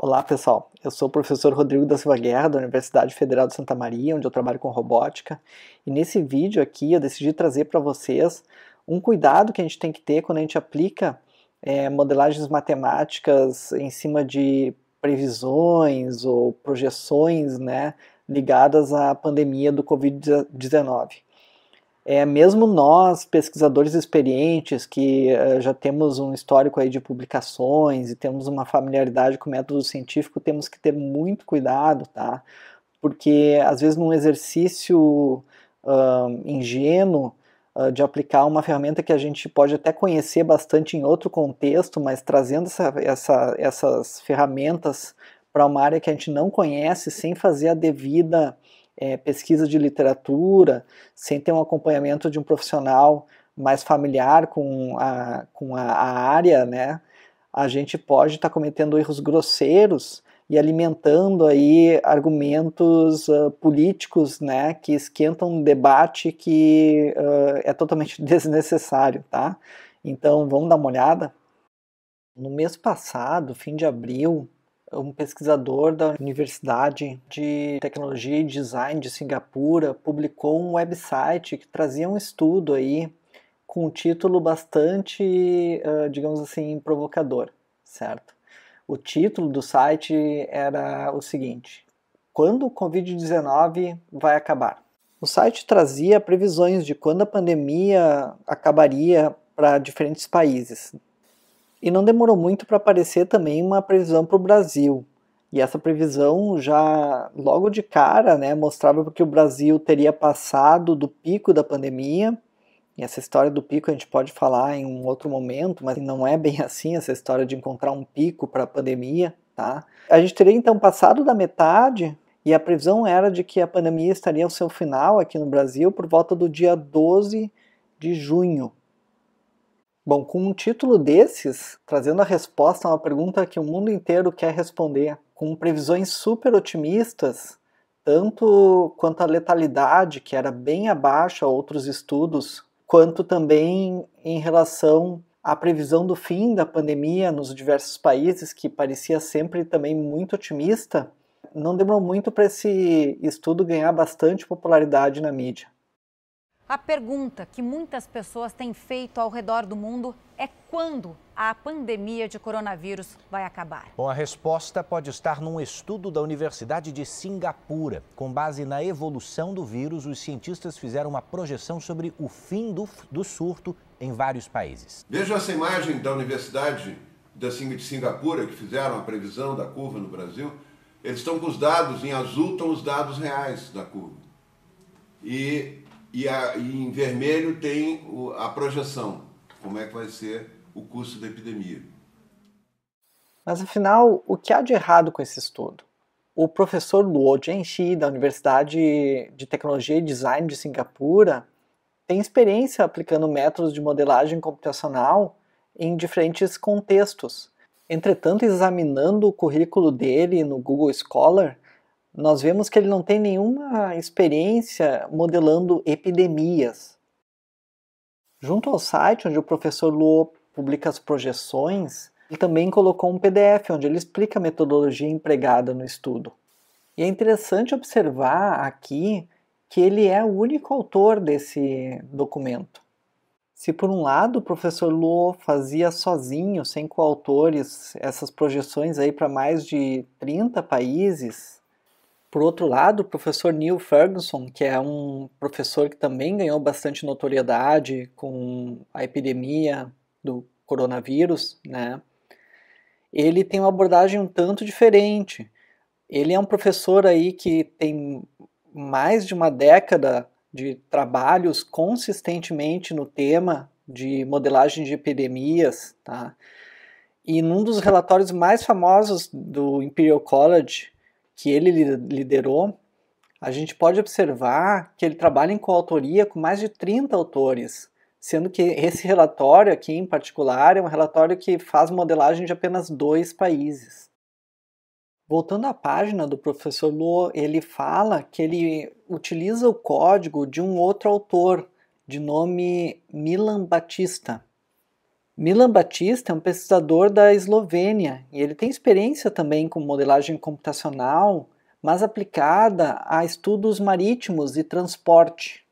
Olá pessoal, eu sou o professor Rodrigo da Silva Guerra da Universidade Federal de Santa Maria, onde eu trabalho com robótica, e nesse vídeo aqui eu decidi trazer para vocês um cuidado que a gente tem que ter quando a gente aplica é, modelagens matemáticas em cima de previsões ou projeções né, ligadas à pandemia do Covid-19 é, mesmo nós, pesquisadores experientes, que uh, já temos um histórico aí de publicações e temos uma familiaridade com o método científico, temos que ter muito cuidado, tá? Porque às vezes num exercício uh, ingênuo ah, de aplicar uma ferramenta que a gente pode até conhecer bastante em outro contexto, mas trazendo essa, essa, essas ferramentas para uma área que a gente não conhece sem fazer a devida é, pesquisa de literatura, sem ter um acompanhamento de um profissional mais familiar com a, com a, a área, né, a gente pode estar tá cometendo erros grosseiros e alimentando aí argumentos uh, políticos, né, que esquentam um debate que uh, é totalmente desnecessário, tá? Então, vamos dar uma olhada. No mês passado, fim de abril, um pesquisador da Universidade de Tecnologia e Design de Singapura publicou um website que trazia um estudo aí com um título bastante, digamos assim, provocador, certo? O título do site era o seguinte: Quando o Covid-19 vai acabar? O site trazia previsões de quando a pandemia acabaria para diferentes países, e não demorou muito para aparecer também uma previsão para o Brasil. E essa previsão já logo de cara né, mostrava que o Brasil teria passado do pico da pandemia. E essa história do pico a gente pode falar em um outro momento, mas não é bem assim essa história de encontrar um pico para a pandemia. Tá? A gente teria então passado da metade e a previsão era de que a pandemia estaria ao seu final aqui no Brasil por volta do dia 12 de junho. Bom, com um título desses, trazendo a resposta a uma pergunta que o mundo inteiro quer responder, com previsões super otimistas, tanto quanto a letalidade, que era bem abaixo a outros estudos, quanto também em relação à previsão do fim da pandemia nos diversos países, que parecia sempre também muito otimista, não demorou muito para esse estudo ganhar bastante popularidade na mídia. A pergunta que muitas pessoas têm feito ao redor do mundo é quando a pandemia de coronavírus vai acabar. Bom, a resposta pode estar num estudo da Universidade de Singapura. Com base na evolução do vírus, os cientistas fizeram uma projeção sobre o fim do, do surto em vários países. Veja essa imagem da Universidade de Singapura, que fizeram a previsão da curva no Brasil. Eles estão com os dados, em azul estão os dados reais da curva. E e, a, e em vermelho tem o, a projeção, como é que vai ser o curso da epidemia. Mas afinal, o que há de errado com esse estudo? O professor Luo Jianxi, da Universidade de Tecnologia e Design de Singapura, tem experiência aplicando métodos de modelagem computacional em diferentes contextos. Entretanto, examinando o currículo dele no Google Scholar, nós vemos que ele não tem nenhuma experiência modelando epidemias. Junto ao site onde o professor Luo publica as projeções, ele também colocou um PDF onde ele explica a metodologia empregada no estudo. E é interessante observar aqui que ele é o único autor desse documento. Se por um lado o professor Luo fazia sozinho, sem coautores, essas projeções aí para mais de 30 países, por outro lado, o professor Neil Ferguson, que é um professor que também ganhou bastante notoriedade com a epidemia do coronavírus, né? Ele tem uma abordagem um tanto diferente. Ele é um professor aí que tem mais de uma década de trabalhos consistentemente no tema de modelagem de epidemias, tá? E num dos relatórios mais famosos do Imperial College, que ele liderou, a gente pode observar que ele trabalha em coautoria com mais de 30 autores, sendo que esse relatório aqui em particular é um relatório que faz modelagem de apenas dois países. Voltando à página do professor Luo, ele fala que ele utiliza o código de um outro autor, de nome Milan Batista. Milan Batista é um pesquisador da Eslovênia e ele tem experiência também com modelagem computacional, mas aplicada a estudos marítimos e transporte.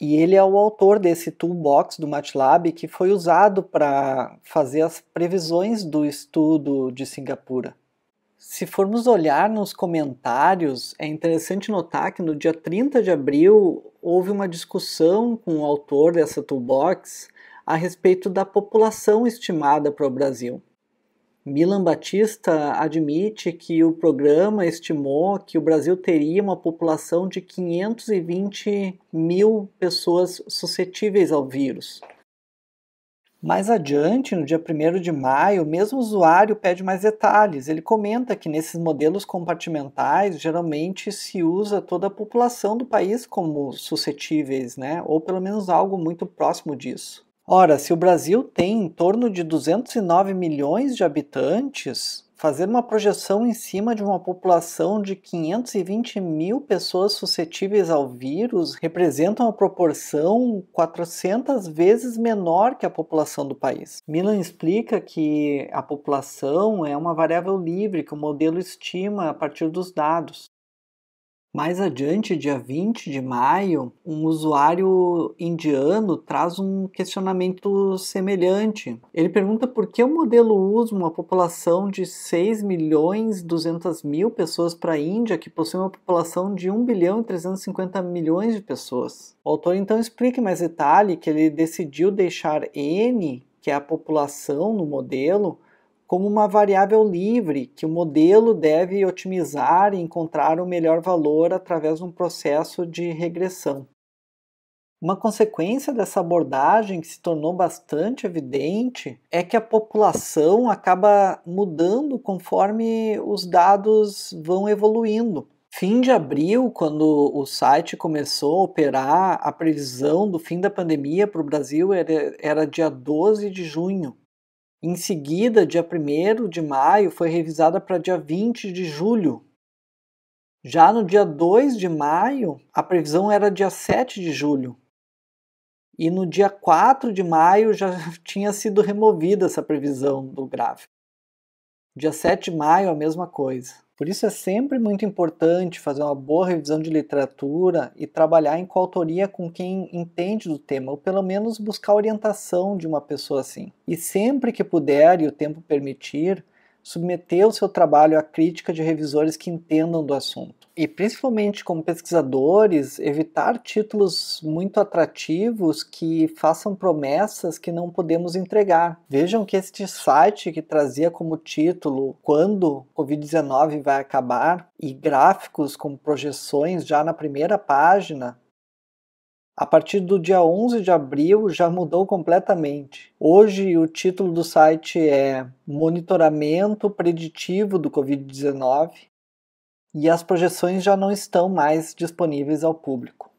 E ele é o autor desse toolbox do MATLAB que foi usado para fazer as previsões do estudo de Singapura. Se formos olhar nos comentários, é interessante notar que no dia 30 de abril houve uma discussão com o autor dessa toolbox a respeito da população estimada para o Brasil. Milan Batista admite que o programa estimou que o Brasil teria uma população de 520 mil pessoas suscetíveis ao vírus. Mais adiante, no dia 1 de maio, o mesmo usuário pede mais detalhes. Ele comenta que nesses modelos compartimentais, geralmente se usa toda a população do país como suscetíveis, né? ou pelo menos algo muito próximo disso. Ora, se o Brasil tem em torno de 209 milhões de habitantes, fazer uma projeção em cima de uma população de 520 mil pessoas suscetíveis ao vírus representa uma proporção 400 vezes menor que a população do país. Milan explica que a população é uma variável livre que o modelo estima a partir dos dados. Mais adiante, dia 20 de maio, um usuário indiano traz um questionamento semelhante. Ele pergunta por que o modelo usa uma população de 6 milhões 200 mil pessoas para a Índia, que possui uma população de 1 bilhão e 350 milhões de pessoas. O autor então explica em mais detalhe que ele decidiu deixar N, que é a população no modelo, como uma variável livre que o modelo deve otimizar e encontrar o melhor valor através de um processo de regressão. Uma consequência dessa abordagem que se tornou bastante evidente é que a população acaba mudando conforme os dados vão evoluindo. Fim de abril, quando o site começou a operar, a previsão do fim da pandemia para o Brasil era, era dia 12 de junho. Em seguida, dia 1 de maio foi revisada para dia 20 de julho. Já no dia 2 de maio, a previsão era dia 7 de julho. E no dia 4 de maio já tinha sido removida essa previsão do gráfico. Dia 7 de maio, a mesma coisa. Por isso é sempre muito importante fazer uma boa revisão de literatura e trabalhar em coautoria com quem entende do tema, ou pelo menos buscar orientação de uma pessoa assim. E sempre que puder e o tempo permitir, submeter o seu trabalho à crítica de revisores que entendam do assunto e principalmente como pesquisadores, evitar títulos muito atrativos que façam promessas que não podemos entregar. Vejam que este site que trazia como título Quando Covid-19 vai acabar e gráficos com projeções já na primeira página. A partir do dia 11 de abril já mudou completamente. Hoje o título do site é Monitoramento Preditivo do Covid-19 e as projeções já não estão mais disponíveis ao público.